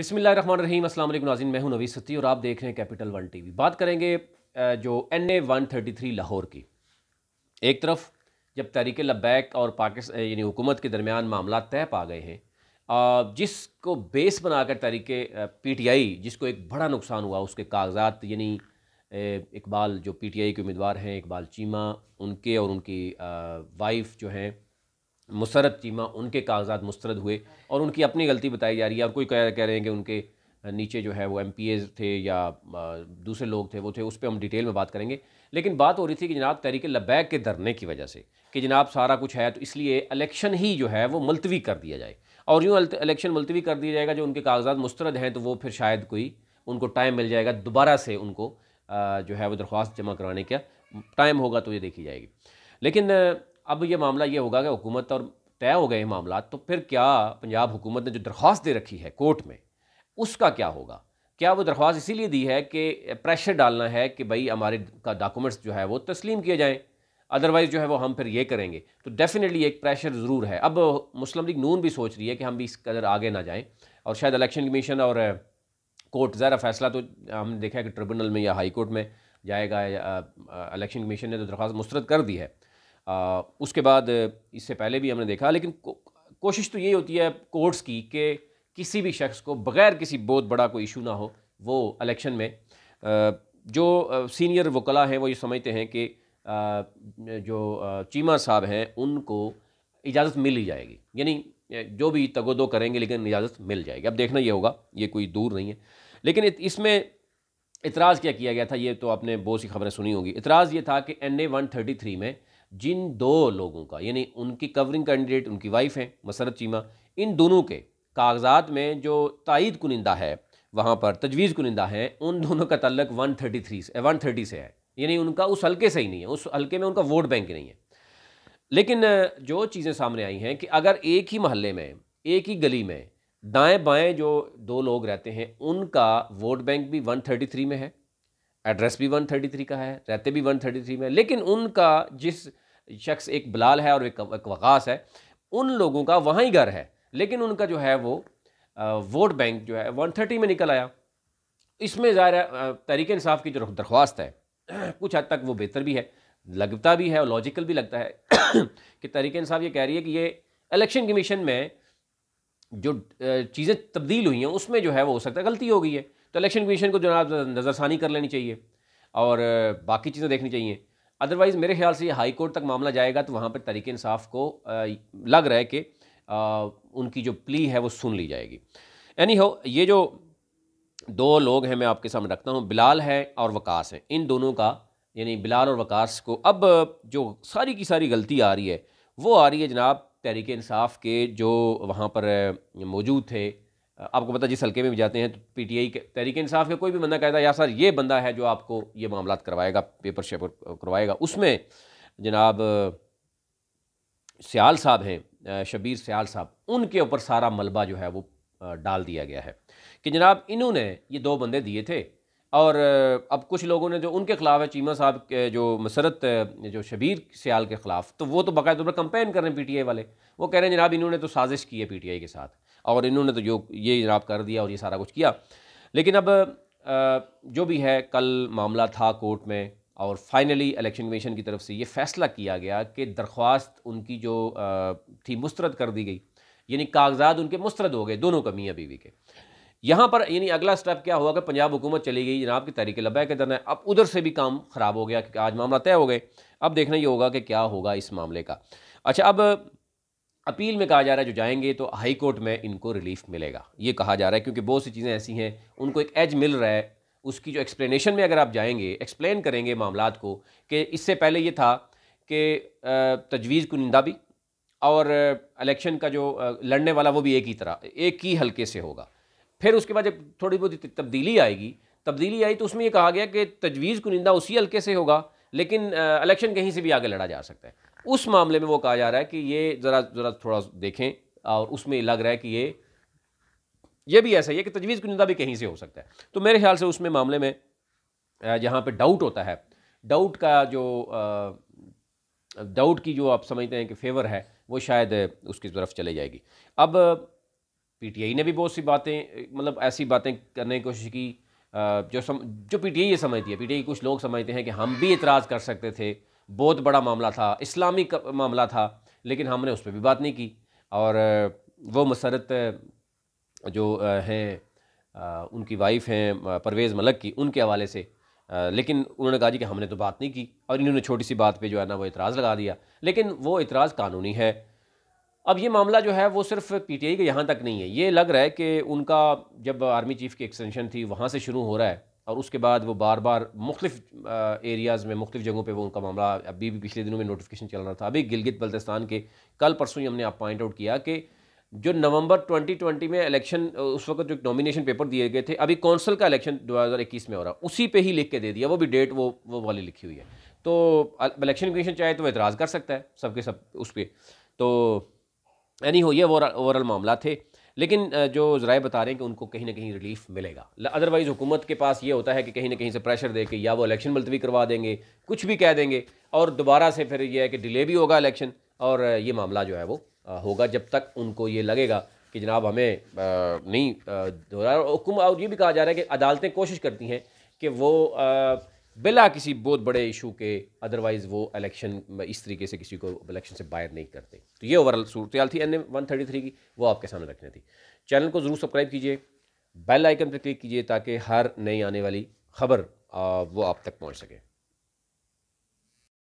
रहीम असल नाजिन मैं हूं नवी सती और आप देख रहे हैं कैपिटल वन टीवी बात करेंगे जो N A one thirty three Lahore की एक तरफ जब तहरीक लबैक और पाकिस्तान यानी हुकूमत के दरमियान मामला तय पा गए हैं जिसको बेस बनाकर तहरीक पी टी आई जिसको एक बड़ा नुकसान हुआ उसके कागजात यानी इकबाल जो पी टी आई के उम्मीदवार हैं इकबाल चीमा उनके और उनकी वाइफ जो हैं मुसरत चीमा उनके कागजात मुस्रद हुए और उनकी अपनी गलती बताई जा रही है और कोई कह कह रहे हैं कि उनके नीचे जो है वो एम थे या दूसरे लोग थे वो थे उस पर हम डिटेल में बात करेंगे लेकिन बात हो रही थी कि जनाब तहरीक लबैक के धरने की वजह से कि जनाब सारा कुछ है तो इसलिए इलेक्शन ही जो है वो मुलतवी कर दिया जाए और यूँ इलेक्शन मुलतवी कर दिया जाएगा जो उनके कागजात मुस्तरद हैं तो वो फिर शायद कोई उनको टाइम मिल जाएगा दोबारा से उनको जो है वो दरख्वास्त जमा कराने का टाइम होगा तो ये देखी जाएगी लेकिन अब ये मामला ये होगा कि हुकूमत और तय हो गए ये मामला तो फिर क्या पंजाब हुकूमत ने जो दरख्वास्त दे रखी है कोर्ट में उसका क्या होगा क्या वो दरख्वास्त इसीलिए दी है कि प्रेशर डालना है कि भाई हमारे का डॉक्यूमेंट्स जो है वो तस्लीम किए जाएँ अदरवाइज़ जो है वो हम फिर ये करेंगे तो डेफिनेटली एक प्रेशर ज़रूर है अब मुस्लिम लीग नून भी सोच रही है कि हम भी इस कदर आगे ना जाएँ और शायद इलेक्शन कमीशन और कोर्ट ज़रा फैसला तो हम देखा है कि ट्रिब्यूनल में या हाई कोर्ट में जाएगा इलेक्शन कमीशन ने तो दरख्वास्त मुस्रद कर दी है आ, उसके बाद इससे पहले भी हमने देखा लेकिन को, कोशिश तो ये होती है कोर्ट्स की कि किसी भी शख्स को बग़ैर किसी बहुत बड़ा कोई इशू ना हो वो इलेक्शन में आ, जो सीनियर वकला हैं वो ये समझते हैं कि आ, जो चीमा साहब हैं उनको इजाज़त मिल ही जाएगी यानी जो भी तगोदो करेंगे लेकिन इजाज़त मिल जाएगी अब देखना ये होगा ये कोई दूर नहीं है लेकिन इसमें इतराज़ क्या किया गया था ये तो आपने बहुत सी खबरें सुनी होंगी इतराज़ ये था कि N A one thirty three में जिन दो लोगों का यानी उनकी कवरिंग कैंडिडेट उनकी वाइफ हैं मसरत चीमा इन दोनों के कागजात में जो तइद कुनिंदा है वहाँ पर तजवीज़ कुनिंदा है उन दोनों का तल्लक वन थर्टी थ्री से वन eh, थर्टी से है यानी उनका उस हल्के से ही नहीं है उस हल्के में उनका वोट बैंक नहीं है लेकिन जो चीज़ें सामने आई हैं कि अगर एक ही महल्ले में एक ही गली में दाएं बाएं जो दो लोग रहते हैं उनका वोट बैंक भी 133 में है एड्रेस भी 133 का है रहते भी 133 में लेकिन उनका जिस शख्स एक बिलाल है और एक वकास है उन लोगों का वहाँ ही घर है लेकिन उनका जो है वो वोट बैंक जो है वन थर्टी में निकल आया इसमें ज़ाहिर तहरीक इंसाफ की जो दरख्वास्त है कुछ हद तक वो बेहतर भी है लगता भी है और लॉजिकल भी लगता है कि तहरीक इंसाफ ये कह रही है कि ये इलेक्शन कमीशन में जो चीज़ें तब्दील हुई हैं उसमें जो है वो हो सकता है गलती हो गई है तो इलेक्शन कमीशन को जनाब नज़रसानी कर लेनी चाहिए और बाकी चीज़ें देखनी चाहिए अदरवाइज़ मेरे ख्याल से हाई कोर्ट तक मामला जाएगा तो वहाँ पर तरीके इंसाफ को लग रहा है कि उनकी जो प्ली है वो सुन ली जाएगी यानी हो ये जो दो लोग हैं मैं आपके सामने रखता हूँ बिलाल है और वकास है इन दोनों का यानी बिलाल और वकास को अब जो सारी की सारी गलती आ रही है वो आ रही है जनाब तहरीक इंसाफ के जो वहाँ पर मौजूद थे आपको पता जिस हल्के में भी जाते हैं तो पी टी आई के तहरीक इंसाफ के कोई भी बंदा कहता है यार सर ये बंदा है जो आपको ये मामला करवाएगा पेपर शेपर करवाएगा उसमें जनाब सियाल साहब हैं शबीर सियाल साहब उनके ऊपर सारा मलबा जो है वो डाल दिया गया है कि जनाब इन्होंने ये दो बंदे दिए थे और अब कुछ लोगों ने जो उनके ख़िलाफ़ है चीमा साहब के जो मसरत जो शबीर सियाल के ख़िलाफ़ तो वो तो बाकायदा तौर पर कंपेन कर रहे हैं आई वाले वो कह रहे हैं जनाब इन्होंने तो साजिश की है आई के साथ और इन्होंने तो जो ये जनाब कर दिया और ये सारा कुछ किया लेकिन अब जो भी है कल मामला था कोर्ट में और फाइनली इलेक्शन कमीशन की तरफ से ये फैसला किया गया कि दरख्वास्त उनकी जो थी मुस्रद कर दी गई यानी कागजात उनके मुस्रद हो गए दोनों कमियाँ बीवी के यहाँ पर यानी अगला स्टेप क्या हुआ कि पंजाब हुकूमत चली गई जनाब की तरीके लबा के दरना अब उधर से भी काम ख़राब हो गया क्योंकि आज मामला तय हो गए अब देखना ये होगा कि क्या होगा इस मामले का अच्छा अब अपील में कहा जा रहा है जो जाएंगे तो हाई कोर्ट में इनको रिलीफ मिलेगा ये कहा जा रहा है क्योंकि बहुत सी चीज़ें ऐसी हैं उनको एक एज मिल रहा है उसकी जो एक्सप्लेनेशन में अगर आप जाएंगे एक्सप्लेन करेंगे मामला को कि इससे पहले ये था कि तजवीज़ कुनिंदा भी और इलेक्शन का जो लड़ने वाला वो भी एक ही तरह एक ही हल्के से होगा फिर उसके बाद जब थोड़ी बहुत तब्दीली आएगी तब्दीली आई तो उसमें यह कहा गया कि तजवीज़ कुनिंदा उसी हल्के से होगा लेकिन इलेक्शन कहीं से भी आगे लड़ा जा सकता है उस मामले में वो कहा जा रहा है कि ये ज़रा ज़रा थोड़ा देखें और उसमें लग रहा है कि ये ये भी ऐसा ही है कि तजवीज़ कुंदा भी कहीं से हो सकता है तो मेरे ख्याल से उसमें मामले में जहाँ पे डाउट होता है डाउट का जो डाउट की जो आप समझते हैं कि फेवर है वो शायद उसकी तरफ चले जाएगी अब पीटीआई ने भी बहुत सी बातें मतलब ऐसी बातें करने की कोशिश की जो सम जो पीटीआई ये समझती है पीटीआई कुछ लोग समझते हैं कि हम भी इतराज़ कर सकते थे बहुत बड़ा मामला था इस्लामी मामला था लेकिन हमने उस पर भी बात नहीं की और वो मसरत जो हैं उनकी वाइफ हैं परवेज़ मलक की उनके हवाले से लेकिन उन्होंने कहा जी कि हमने तो बात नहीं की और इन्होंने छोटी सी बात पे जो है ना वो एतराज़ लगा दिया लेकिन वो इतराज़ कानूनी है अब ये मामला जो है वो सिर्फ पीटीआई के यहाँ तक नहीं है ये लग रहा है कि उनका जब आर्मी चीफ़ की एक्सटेंशन थी वहाँ से शुरू हो रहा है और उसके बाद वो बार बार मुख्तफ एरियाज़ में मुख्तु जगहों पर वो उनका मामला अभी भी पिछले दिनों में नोटिफिकेशन चल रहा था अभी गिलगित बल्तिस्तान के कल परसों ही हमने आप पॉइंट आउट किया कि जो नवंबर 2020 में इलेक्शन उस वक्त जो नॉमिनेशन पेपर दिए गए थे अभी कौंसिल का इलेक्शन 2021 में हो रहा उसी पे ही लिख के दे दिया वो भी डेट वो वो वाली लिखी हुई है तो इलेक्शन कमीशन चाहे तो एतराज़ कर सकता है सबके सब उस पर तो यानी हो ये ओवरऑल मामला थे लेकिन जो ज़राए बता रहे हैं कि उनको कहीं ना कहीं रिलीफ मिलेगा अदरवाइज़ हुकूमत के पास ये होता है कि कहीं ना कहीं से प्रेशर दे के या वो इलेक्शन मुलतवी करवा देंगे कुछ भी कह देंगे और दोबारा से फिर यह है कि डिले भी होगा इलेक्शन और ये मामला जो है वो होगा जब तक उनको ये लगेगा कि जनाब हमें नहीं दोहरा और ये भी कहा जा रहा है कि अदालतें कोशिश करती हैं कि वो बिला किसी बहुत बड़े इशू के अदरवाइज़ वो इलेक्शन इस तरीके से किसी को इलेक्शन से बाहर नहीं करते तो ये ओवरऑल सूरत थी एन वन थर्टी थ्री की वो आपके सामने रखनी थी चैनल को ज़रूर सब्सक्राइब कीजिए बेल आइकन पर क्लिक कीजिए ताकि हर नई आने वाली खबर वो आप तक पहुँच सके